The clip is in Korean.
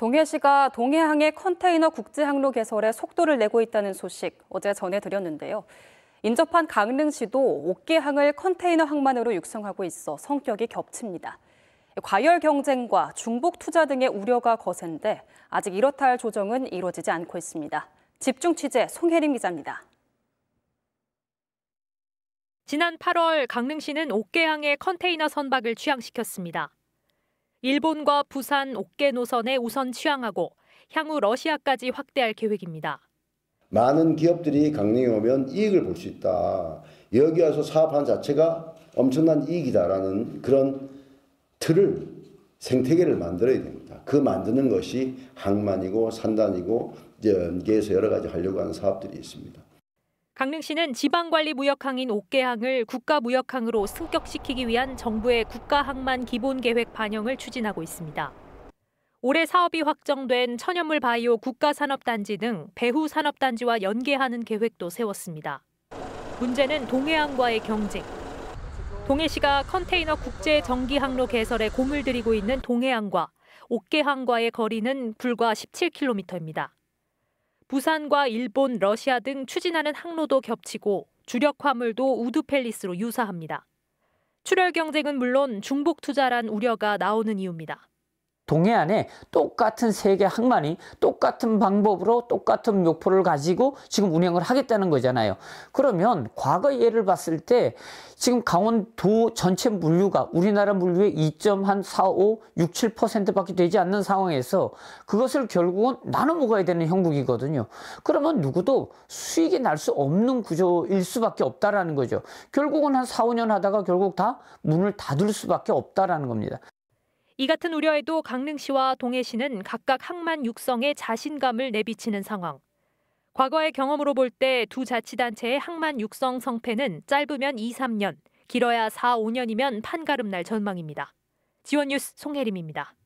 동해시가 동해항의 컨테이너 국제 항로 개설에 속도를 내고 있다는 소식 어제 전해드렸는데요. 인접한 강릉시도 옥계항을 컨테이너 항만으로 육성하고 있어 성격이 겹칩니다. 과열 경쟁과 중복 투자 등의 우려가 거센데 아직 이렇다 할 조정은 이루어지지 않고 있습니다. 집중 취재 송혜림 기자입니다. 지난 8월 강릉시는 옥계항에 컨테이너 선박을 취항시켰습니다. 일본과 부산, 옥계 노선에 우선 취항하고 향후 러시아까지 확대할 계획입니다. 많은 기업들이 강릉에 오면 이익을 볼 수 있다. 여기 와서 사업한 자체가 엄청난 이익이다라는 그런 틀을 생태계를 만들어야 됩니다. 그 만드는 것이 항만이고 산단이고 연계해서 여러 가지 하려고 하는 사업들이 있습니다. 강릉시는 지방관리무역항인 옥계항을 국가무역항으로 승격시키기 위한 정부의 국가항만 기본계획 반영을 추진하고 있습니다. 올해 사업이 확정된 천연물 바이오 국가산업단지 등 배후 산업단지와 연계하는 계획도 세웠습니다. 문제는 동해안과의 경쟁. 동해시가 컨테이너 국제 정기 항로 개설에 공을 들이고 있는 동해안과 옥계항과의 거리는 불과 17km입니다. 부산과 일본, 러시아 등 추진하는 항로도 겹치고 주력 화물도 우드펠리스로 유사합니다. 출혈 경쟁은 물론 중복 투자란 우려가 나오는 이유입니다. 동해안에 똑같은 세계 항만이 똑같은 방법으로 똑같은 목표를 가지고 지금 운영을 하겠다는 거잖아요. 그러면 과거 예를 봤을 때 지금 강원도 전체 물류가 우리나라 물류의 2.456 7%밖에 되지 않는 상황에서 그것을 결국은 나눠 먹어야 되는 형국이거든요. 그러면 누구도 수익이 날 수 없는 구조일 수밖에 없다라는 거죠. 결국은 한 4, 5년 하다가 결국 다 문을 닫을 수밖에 없다라는 겁니다. 이 같은 우려에도 강릉시와 동해시는 각각 항만 육성에 자신감을 내비치는 상황. 과거의 경험으로 볼 때 두 자치단체의 항만 육성 성패는 짧으면 2, 3년, 길어야 4, 5년이면 판가름날 전망입니다. 지원뉴스 송혜림입니다.